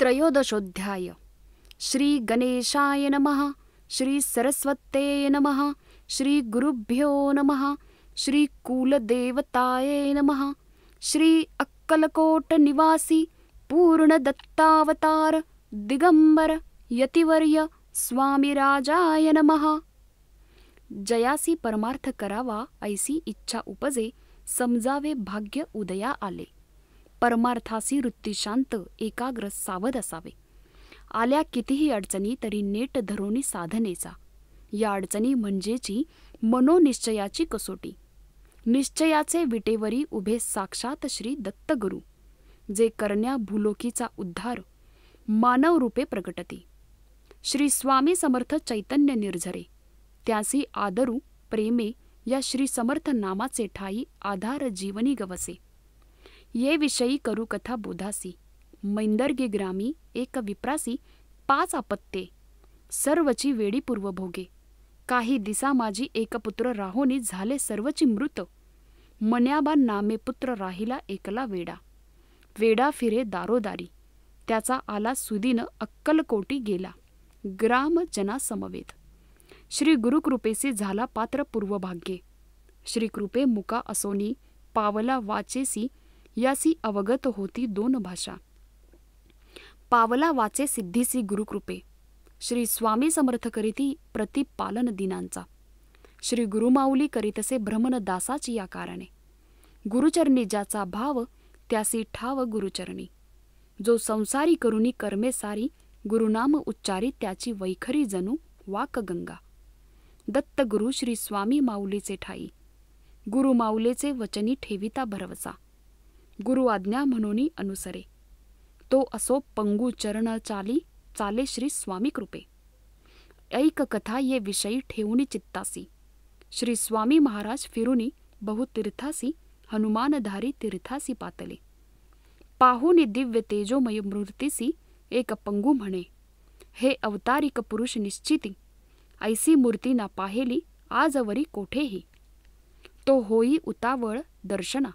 त्रयोदशोध्याय श्री गणेशाय नमः श्री सरस्वत्ये नमः श्री गुरुभ्यो नमः श्री नमः श्री अक्कलकोटनिवासी पूर्णदत्तावतार दिगंबर यतिवर्य स्वामीराजाय नमः जयासी परमार्थ करावा ऐसी इच्छा उपजे समजावे भाग्य उदया आले परमार्थासी शांत एकाग्र सावध असावे आल्या कितीही अडचणी तरी नेट धरोनी साधनेचा या अडचणी म्हणजेची मनोनिश्चयाची कसोटी निश्चयाचे विटेवरी उभे साक्षात श्री दत्तगुरु जे करण्या भूलोकीचा उद्धार रूपे प्रगटते श्री स्वामी समर्थ चैतन्य निर्झरे त्यासी आदरू प्रेमे या श्री समर्थ नामाचे ठाई आधार जीवनी गवसे ये विषयी करू कथा बोधासी मैंदर्गे ग्रामी एक विप्रासी पाच आपत्ते सर्वची वेडी पूर्व भोगे काही दिसा माझी एक पुत्र राहोनी झाले सर्वची मृत मन्याबा नामे पुत्र राहिला एकला वेडा वेडा फिरे दारोदारी त्याचा आला सुदीन अक्कलकोटी गेला ग्राम जना जनासमवेत श्री गुरुकृपेसे झाला पात्र पूर्वभाग्ये श्रीकृपे मुका असोनी पावला वाचेसी यासी अवगत होती दोन भाषा पावला वाचे सिद्धीसी गुरुकृपे श्री स्वामी समर्थ करीती प्रतिपालन दिनांचा श्री गुरुमाऊली करीतसे दासाची या कारणे गुरुचरणी ज्याचा भाव त्यासी ठाव गुरुचरणी जो संसारी करुणी कर्मे सारी गुरुनाम उच्चारी त्याची वैखरी जणू वाकगंगा गुरु श्री स्वामी माऊलीचे ठाई गुरुमाऊलेचे वचनी ठेविता भरवसा गुरु आज्ञा म्हणून अनुसरे तो असो पंगू चरण चाली चाले श्री स्वामी कृपे ऐक कथा ये विषयी ठेवून चित्तासी श्री स्वामी महाराज फिरुनी बहुतीर्थासी हनुमानधारी तीर्थासी पातले पाहुनी दिव्य तेजोमय मूर्तीसी एक पंगू म्हणे हे अवतारिक पुरुष निश्चिती ऐसी मूर्ती ना पाहेली आजवरी कोठेही तो होई उतावळ दर्शना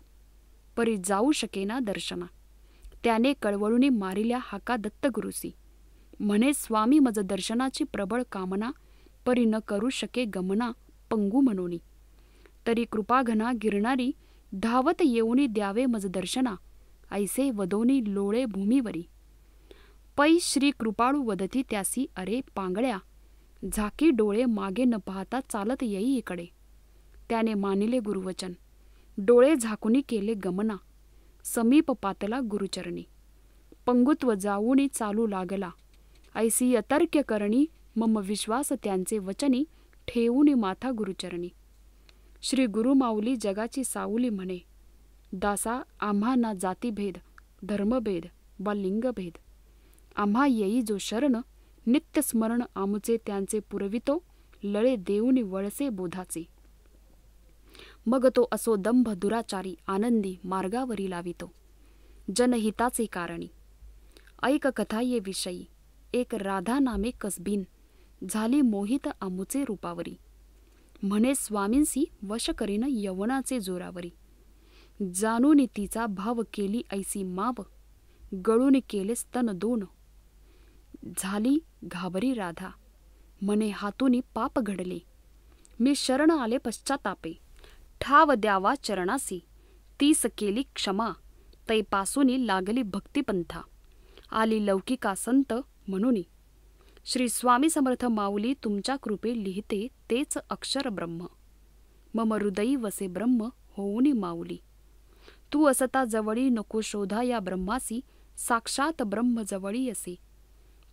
परी जाऊ शकेना दर्शना त्याने कळवळूने मारिल्या हाका दत्तगुरुसी म्हणे स्वामी मज दर्शनाची प्रबळ कामना परी न करू शके गमना पंगू म्हणोनी तरी कृपाघना गिरणारी धावत येऊनी द्यावे मज दर्शना ऐसे वदोनी लोळे भूमीवरी पै श्री कृपाळू वदती त्यासी अरे पांगळ्या झाकी डोळे मागे न पाहता चालत येई इकडे त्याने मानिले गुरुवचन डोळे झाकुनी केले गमना समीप पातला गुरुचरणी पंगुत्व जाऊणी चालू लागला ऐसी अतर्क्य करणी मम विश्वास त्यांचे वचनी ठेवून माथा गुरुचरणी श्री गुरुमाऊली जगाची साऊली म्हणे दासा आम्हा ना जातीभेद धर्मभेद वा लिंगभेद आम्हा येई जो शरण नित्यस्मरण आमचे त्यांचे पुरवितो लळे देऊनी वळसे बोधाचे मग तो असो दंभ दुराचारी आनंदी मार्गावरी लावितो जनहिताचे कारणी ऐक कथा ये विषयी एक राधा नामे कसबीन झाली मोहित आमुचे रूपावरी म्हणे स्वामींसी वश करीन यवनाचे जोरावरी जाणून तिचा भाव केली ऐसी माव गळून केले स्तन दोन झाली घाबरी राधा म्हणे हातूनी पाप घडले मी शरण आले पश्चातापे ठाव द्यावा चरणासी ती केली क्षमा तैपासूनी लागली भक्तिपंथा आली लौकिका संत म्हणून श्री स्वामी समर्थ माऊली तुमच्या कृपे लिहिते तेच अक्षर ब्रह्म मम हृदयी वसे ब्रह्म होऊनी माऊली तू असता जवळी नको शोधा या ब्रह्मासी साक्षात ब्रह्म जवळी असे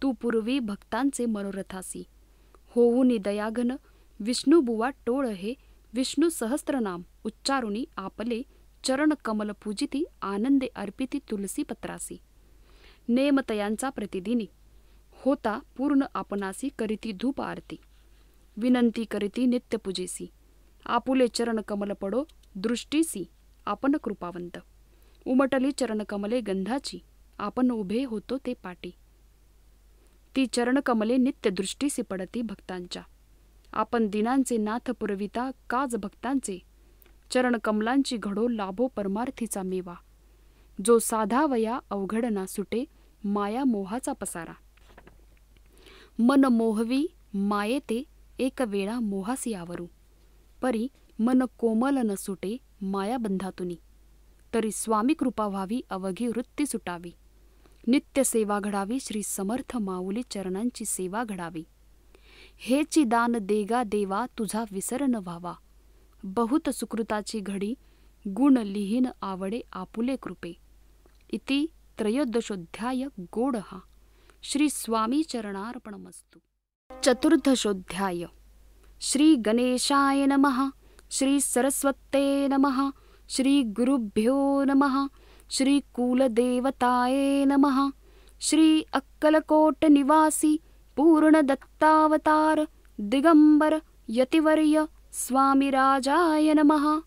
तू पूर्वी भक्तांचे मनोरथासी होऊनी दयाघन विष्णुबुवा टोळ हे विष्णु सहस्त्रनाम उच्चारुणी आपले चरण कमल पूजिती आनंदे अर्पिती तुलसी पत्रासी नेमतयांचा प्रतिदिनी होता पूर्ण आपणासी करिती धूप आरती विनंती करीती नित्यपूजेसी आपुले चरण कमल पडो दृष्टीसी आपण कृपावंत उमटली चरणकमले गंधाची आपण उभे होतो ते पाटी ती चरणकमले दृष्टीसी पडती भक्तांच्या आपण दिनांचे नाथ पुरविता काज भक्तांचे चरण कमलांची घडो लाभो परमार्थीचा मेवा जो साधावया अवघडना सुटे माया मोहाचा पसारा मन मोहवी मायेते एक वेळा मोहासी आवरू परी मन कोमल न सुटे मायाबंधातुनी तरी स्वामी कृपा व्हावी अवघी वृत्ती सुटावी नित्य सेवा घडावी श्री समर्थ माऊली चरणांची सेवा घडावी हे चिदान देगा देवा तुझा विसर न व्हावा बहुत सुकृताची घडी गुण लिहीन आवडे आपुले कृपे इति त्रयोदशोध्याय गोड हा श्री स्वामी चरणार्पणमस्तु चतुर्दशोध्याय श्री गणेशाय नमः श्री सरस्वते नमः श्री गुरुभ्यो नमः श्री नमः श्री अक्कलकोटनिवासी दत्तावतार दिगंबर यतिवर्य राजाय नमहा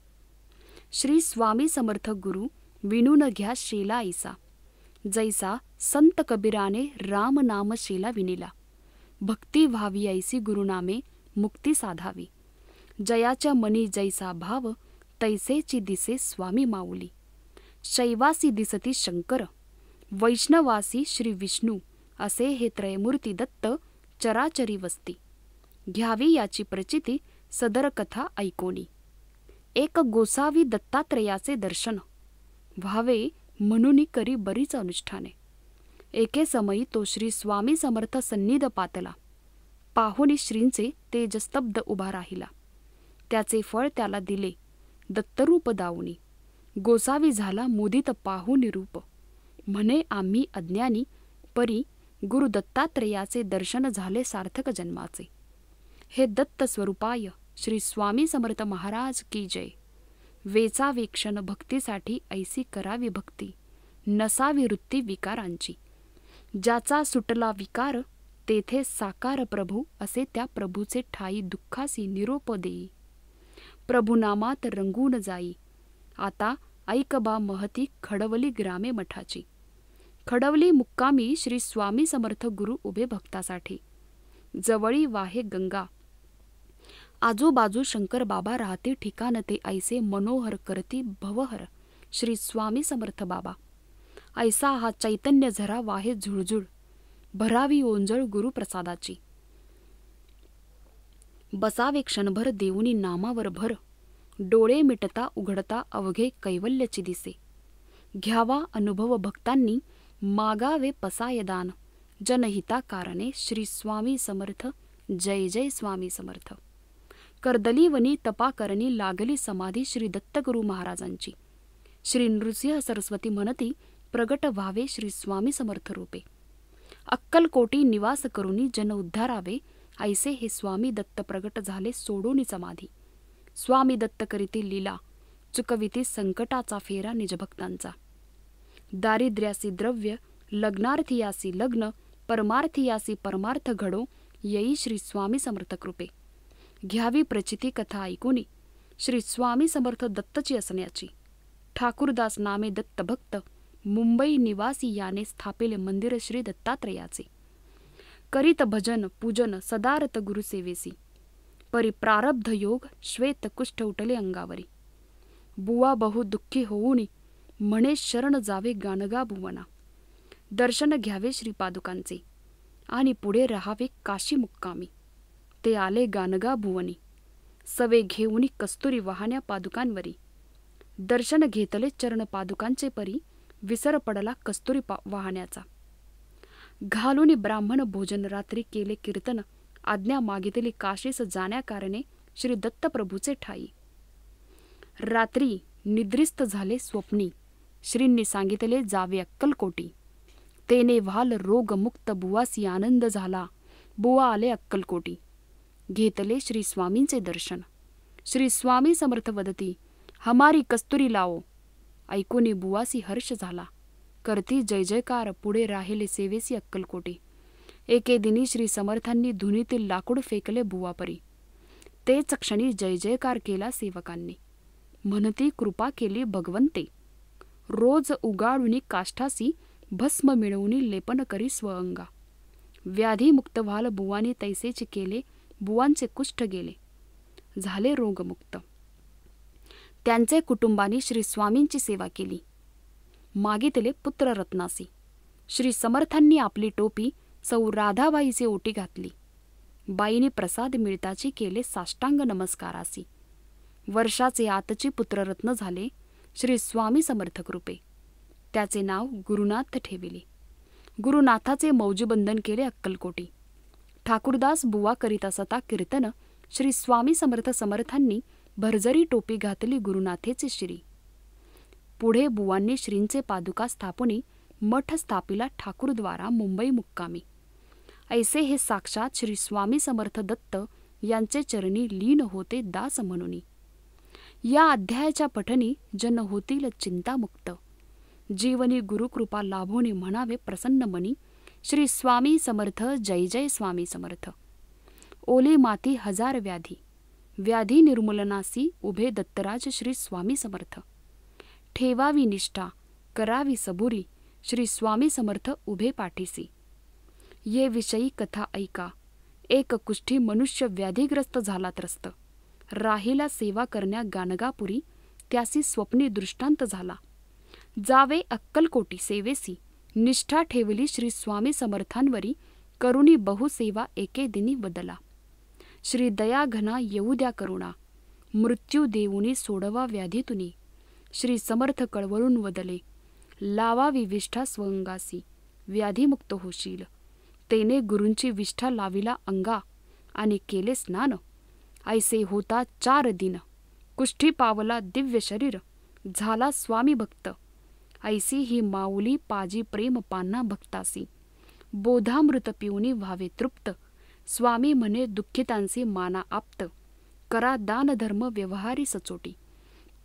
श्री स्वामी समर्थ गुरु विणून घ्या शेला ऐसा जैसा संत कबीराने राम नाम शेला विनिला भक्ती व्हावी ऐसी गुरुनामे मुक्ती साधावी जयाच्या मनी जैसा भाव तैसेची दिसे स्वामी माऊली शैवासी दिसती शंकर वैष्णवासी श्री विष्णू असे हे त्रयमूर्ती दत्त चराचरी वस्ती घ्यावी याची प्रचिती सदर कथा ऐकोनी एक गोसावी दत्तात्रयाचे दर्शन व्हावे म्हणून करी बरीच अनुष्ठाने एके समयी तो श्री स्वामी समर्थ सन्निध पातला पाहुनी श्रींचे तेजस्तब्द उभा राहिला त्याचे फळ त्याला दिले दत्तरूप दाऊनी गोसावी झाला मुदित पाहुनी निरूप म्हणे आम्ही अज्ञानी परी गुरु दत्तात्रेयाचे दर्शन झाले सार्थक जन्माचे हे दत्त स्वरूपाय श्री स्वामी समर्थ महाराज की जय वेचा वेक्षण भक्तीसाठी ऐसी करावी भक्ती नसावी वृत्ती विकारांची ज्याचा सुटला विकार तेथे साकार प्रभू असे त्या प्रभूचे ठाई दुःखासी निरोप देई प्रभुनामात रंगून जाई आता ऐकबा महती खडवली ग्रामे मठाची खडवली मुक्कामी श्री स्वामी समर्थ गुरु उभे भक्तासाठी जवळी वाहे गंगा आजूबाजू शंकर बाबा राहते ठिकाण ते ऐसे मनोहर करती भवहर श्री स्वामी समर्थ बाबा ऐसा हा चैतन्य झरा वाहे झुळझुळ भरावी ओंजळ गुरुप्रसादाची बसावे क्षणभर देऊनी नामावर भर डोळे मिटता उघडता अवघे कैवल्यची दिसे घ्यावा अनुभव भक्तांनी मागावे पसायदान जनहिता कारणे श्री स्वामी समर्थ जय जय स्वामी समर्थ कर्दलीवनी करणी लागली समाधी श्री दत्तगुरु महाराजांची श्री नृसिंह सरस्वती म्हणती प्रगट व्हावे श्री स्वामी समर्थ रूपे अक्कलकोटी निवास करुनी जन उद्धारावे ऐसे हे स्वामी दत्त प्रगट झाले सोडूनी समाधी स्वामी दत्त करीती लीला चुकविती संकटाचा फेरा निजभक्तांचा दारिद्र्यासी द्रव्य लग्नार्थीयासी लग्न परमार्थियासी परमार्थ घडो येई श्री स्वामी समर्थ कृपे घ्यावी प्रचिती कथा ऐकुनी श्री स्वामी समर्थ दत्तची असण्याची ठाकूरदास नामे दत्त भक्त मुंबई निवासी याने स्थापिले मंदिर श्री दत्तात्रयाचे करीत भजन पूजन सदारत गुरुसेवेसी परिप्रारब्ध प्रारब्ध योग श्वेत कुष्ठ उठले अंगावरी बुवा बहु दुःखी होऊनी म्हणे शरण जावे गाणगा भुवना दर्शन घ्यावे श्रीपादुकांचे आणि पुढे राहावे काशी मुक्कामी ते आले गाणगा भुवनी सवे घेऊनी कस्तुरी वाहण्या पादुकांवरी दर्शन घेतले चरण पादुकांचे परी विसर पडला कस्तुरी पा वाहण्याचा घालून ब्राह्मण भोजन रात्री केले कीर्तन आज्ञा मागितली काशीस जाण्याकारणे श्री दत्तप्रभूचे ठाई रात्री निद्रिस्त झाले स्वप्नी श्रींनी सांगितले जावे अक्कलकोटी तेने व्हाल रोगमुक्त बुवासी आनंद झाला बुवा आले अक्कलकोटी घेतले श्री स्वामींचे दर्शन श्री स्वामी समर्थ वदती हमारी कस्तुरी लावो ऐकून बुवासी हर्ष झाला करती जय जयकार पुढे राहिले सेवेसी अक्कलकोटी एके दिनी श्री समर्थांनी धुनीतील लाकूड फेकले बुवापरी तेच क्षणी जय जयकार केला सेवकांनी म्हणती कृपा केली भगवंते रोज उगाळून काष्ठासी भस्म मिळवूनी लेपन करी स्वअंगा व्याधीमुक्त व्हाल बुवाने तैसेच केले बुवांचे कुष्ठ गेले झाले रोगमुक्त त्यांचे कुटुंबाने श्री स्वामींची सेवा केली मागितले पुत्ररत्नासी श्री समर्थांनी आपली टोपी सौ राधाबाईचे ओटी घातली बाईने प्रसाद मिळताची केले साष्टांग नमस्कारासी वर्षाचे आतचे पुत्ररत्न झाले श्री स्वामी समर्थ कृपे त्याचे नाव गुरुनाथ ठेविले गुरुनाथाचे मौजबंधन केले अक्कलकोटी ठाकूरदास बुवा करीत असता कीर्तन श्री स्वामी समर्थ समर्थांनी भरजरी टोपी घातली गुरुनाथेचे श्री पुढे बुवांनी श्रींचे पादुका स्थापुनी मठ स्थापिला ठाकूरद्वारा मुंबई मुक्कामी ऐसे हे साक्षात श्री स्वामी समर्थ दत्त यांचे चरणी लीन होते दास म्हणूनी या अध्यायाच्या पठनी जन होतील चिंतामुक्त जीवनी गुरुकृपा लाभोनी म्हणावे प्रसन्न मनी श्री स्वामी समर्थ जय जय स्वामी समर्थ ओले माती हजार व्याधी व्याधी निर्मूलनासी उभे दत्तराज श्री स्वामी समर्थ ठेवावी निष्ठा करावी सबुरी श्री स्वामी समर्थ उभे पाठीसी ये विषयी कथा ऐका एक कुष्ठी मनुष्य व्याधीग्रस्त झाला त्रस्त राहीला सेवा करण्या गाणगापुरी त्यासी स्वप्ने दृष्टांत झाला जावे अक्कलकोटी सेवेसी निष्ठा ठेवली श्री स्वामी समर्थांवरी करुणी बहुसेवा एके दिनी बदला श्री दयाघना येऊ द्या करुणा मृत्यू देऊनी सोडवा व्याधीतुनी श्री समर्थ कळवळून वदले लावा विष्ठा स्वंगासी व्याधीमुक्त होशील तेने गुरूंची विष्ठा लाविला अंगा आणि केले स्नान ऐसे होता चार दिन कुष्ठी पावला दिव्य शरीर झाला स्वामी भक्त ऐसी ही माऊली पाजी प्रेम पान्ना भक्तासी बोधामृत पिऊनी व्हावे तृप्त स्वामी म्हणे दुःखितांसी माना आप्त करा दान धर्म व्यवहारी सचोटी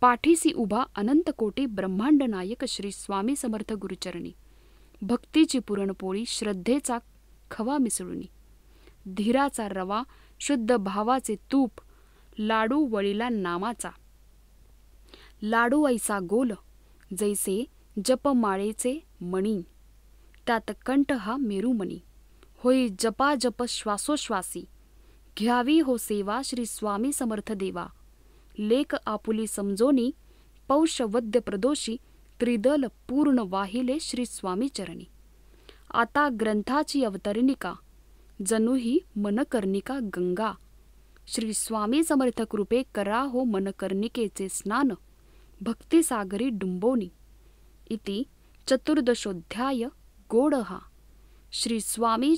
पाठीसी उभा अनंत कोटी ब्रह्मांड नायक श्री स्वामी समर्थ गुरुचरणी भक्तीची पुरणपोळी श्रद्धेचा खवा मिसळूनी धीराचा रवा शुद्ध भावाचे तूप लाडू वळीला नामाचा लाडू ऐसा गोल जैसे जपमाळेचे मणी त्यात कंठ हा मेरुमणी जपा जप श्वासोश्वासी घ्यावी हो सेवा श्री स्वामी समर्थ देवा लेख आपुली समजोनी पौषवद्य प्रदोषी त्रिदल पूर्ण वाहिले श्री स्वामी चरणी आता ग्रंथाची अवतरणिका जणू ही मनकर्णिका गंगा श्री स्वामी समर्थ कृपे करा हो मनकर्णिकेचे स्नान भक्तिसागरी डुंबोनी इति चतुर्दशोध्याय गोड हा श्री स्वामी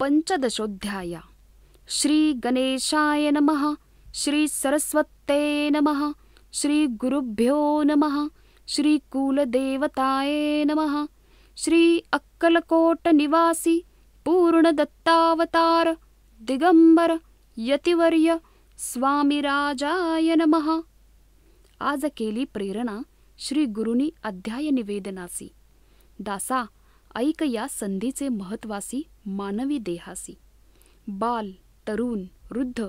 पंचदशोध्याया श्री गणेशाय नमः श्री सरस्वते नमः श्री गुरुभ्यो नमः श्री नमः श्री अक्कलकोट निवासी पूर्ण दत्तावतार, दिगंबर यतिवर्य राजाय नमः आज केली प्रेरणा श्री गुरुनी अध्याय निवेदनासी दासा ऐक या संधीचे महत्वासी मानवी देहासी बाल तरुण वृद्ध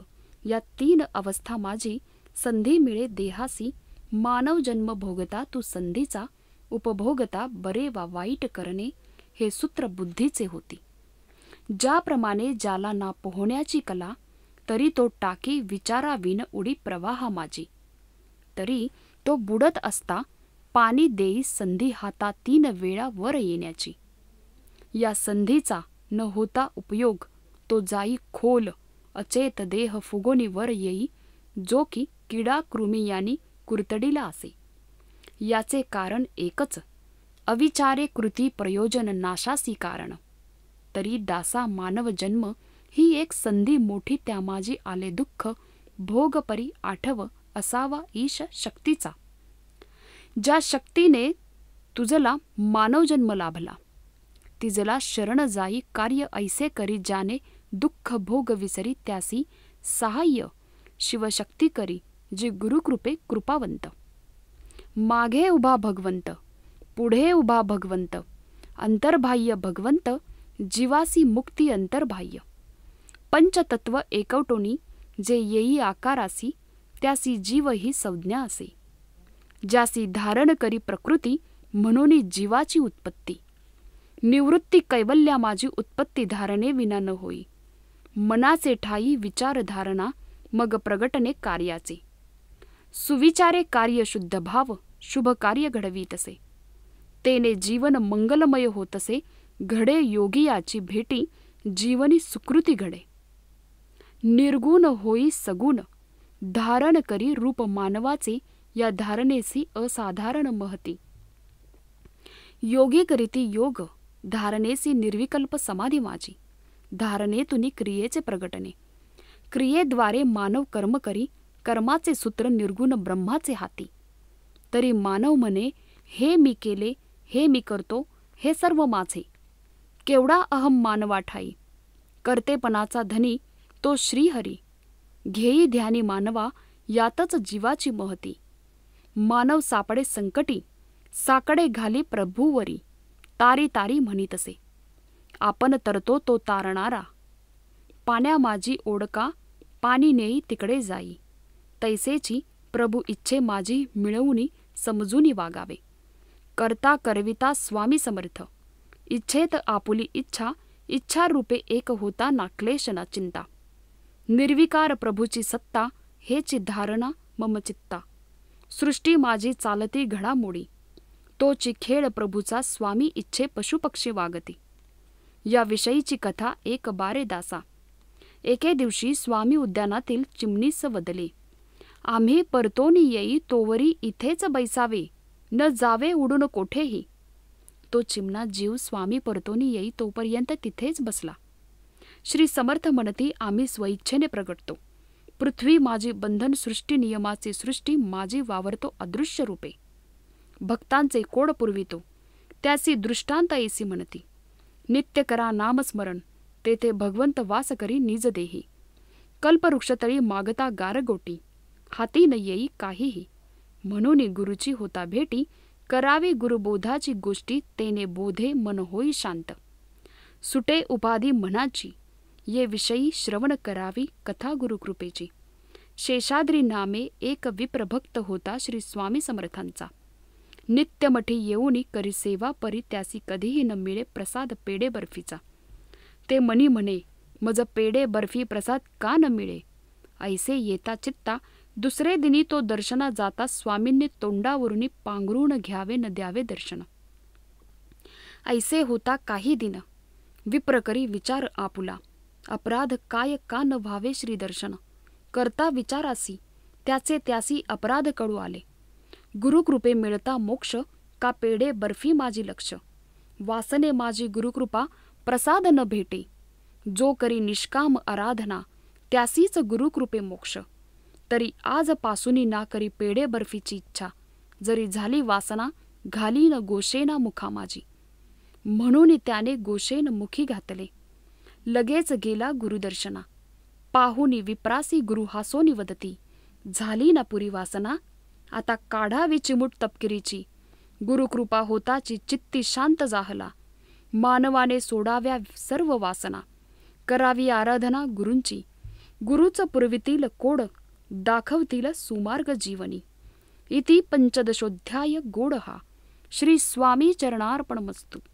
या तीन अवस्था माझी संधी मिळे देहासी मानव जन्म भोगता तू संधीचा उपभोगता बरे वा वाईट करणे हे सूत्र बुद्धीचे होती ज्याप्रमाणे ज्याला ना पोहण्याची कला तरी तो टाकी विचाराविन उडी प्रवाहा माझी तरी तो बुडत असता पाणी देई संधी हाता तीन वेळा वर येण्याची या संधीचा न होता उपयोग तो जाई खोल अचेत देह फुगोनी वर येई जो की किडा कृमी कुरतडीला असे याचे कारण एकच अविचारे कृती प्रयोजन नाशासी कारण तरी दासा मानव जन्म ही एक संधी मोठी त्यामाजी आले दुःख भोगपरी आठव असावा ईश शक्तीचा ज्या शक्तीने तुझला जन्म लाभला तिजला शरण जाई कार्य ऐसे करी ज्याने दुःख भोग विसरी त्यासी सहाय्य शिवशक्ती करी जी गुरुकृपे कृपावंत मागे उभा भगवंत पुढे उभा भगवंत अंतर्बाह्य भगवंत जीवासी मुक्ती अंतर्बाह्य पंचतत्व एकवटोनी जे येई आकारासी त्यासी जीव ही संज्ञा असे ज्यासी धारण करी प्रकृती म्हणून जीवाची उत्पत्ती निवृत्ती कैवल्या माझी उत्पत्ती धारणे विना न होई मनाचे ठाई विचारधारणा मग प्रगटने कार्याचे सुविचारे कार्य शुद्ध भाव शुभ कार्य घडवीत असे तेने जीवन मंगलमय होत असे घडे योगियाची भेटी जीवनी सुकृती घडे निर्गुण होई सगुण धारण करी रूप मानवाचे या धारणेसी असाधारण महती योगी करीती योग धारणेसी निर्विकल्प समाधी माझी तुनी क्रियेचे प्रगटने क्रियेद्वारे मानव कर्म करी कर्माचे सूत्र निर्गुण ब्रह्माचे हाती तरी मानव मने हे मी केले हे मी करतो हे सर्व माझे केवढा अहम मानवा ठाई कर्तेपणाचा धनी तो श्रीहरी घेई ध्यानी मानवा यातच जीवाची महती मानव सापडे संकटी साकडे घाली प्रभूवरी तारी तारी तसे आपण तरतो तो तारणारा पाण्यामाजी ओडका पाणी नेई तिकडे जाई तैसेची प्रभू इच्छे माझी मिळवूनी समजूनी वागावे करता करविता स्वामी समर्थ इच्छेत आपुली इच्छा इच्छा रूपे एक होता ना क्लेश ना चिंता निर्विकार प्रभूची सत्ता हेची धारणा मम चित्ता सृष्टी माझी चालती घडामोडी तोची खेळ प्रभूचा स्वामी इच्छे पशुपक्षी वागती याविषयीची कथा एक बारे दासा एके दिवशी स्वामी उद्यानातील चिमणीस वदले आम्ही परतोनी येई तोवरी इथेच बैसावे न जावे उडून कोठेही तो चिमणा जीव स्वामी परतोनी येई तोपर्यंत तिथेच बसला श्री समर्थ म्हणती आम्ही स्वइच्छेने प्रगटतो पृथ्वी माझी बंधन सृष्टी नियमाची सृष्टी माझी वावरतो अदृश्य रूपे भक्तांचे कोड पुरवितो त्यासी दृष्टांत ऐसी म्हणती नित्य करा नामस्मरण तेथे भगवंत वास करी निज देही कल्पवृक्षतळी मागता गारगोटी हाती न येई काहीही म्हणून गुरुची होता भेटी करावे गुरुबोधाची गोष्टी तेने बोधे मन होई शांत सुटे उपाधी मनाची ये विषयी श्रवण करावी कथा गुरुकृपेची शेषाद्री नामे एक विप्रभक्त होता श्री स्वामी समर्थांचा नित्यमठी येऊनी करी सेवा परी त्यासी कधीही न मिळे प्रसाद पेडे बर्फीचा ते मनी म्हणे मज पेडे बर्फी प्रसाद का न मिळे ऐसे येता चित्ता दुसरे दिनी तो दर्शना जाता स्वामींनी तोंडावरून पांघरून घ्यावे न द्यावे दर्शन ऐसे होता काही दिन विप्रकरी विचार आपुला अपराध काय का न व्हावे दर्शन करता विचारासी त्याचे त्यासी अपराध कडू आले गुरुकृपे मिळता मोक्ष का पेडे बर्फी माझी लक्ष वासने माझी गुरुकृपा प्रसाद न भेटे जो करी निष्काम आराधना त्यासीच गुरुकृपे मोक्ष तरी आजपासून ना करी पेडे बर्फीची इच्छा जरी झाली वासना घाली न गोशेना मुखा माझी म्हणून त्याने गोशेन मुखी घातले लगेच गेला गुरुदर्शना पाहुनी विप्रासी गुरु हासोनी वदती झाली ना पुरी वासना आता काढावी चिमुट तपकिरीची गुरुकृपा होताची चित्ती शांत जाहला मानवाने सोडाव्या सर्व वासना करावी आराधना गुरूंची गुरुच पुरवितील कोड दाखवतील सुमार्ग जीवनी इति पंचदशोध्याय गोड हा श्री स्वामी चरणार्पणमस्तू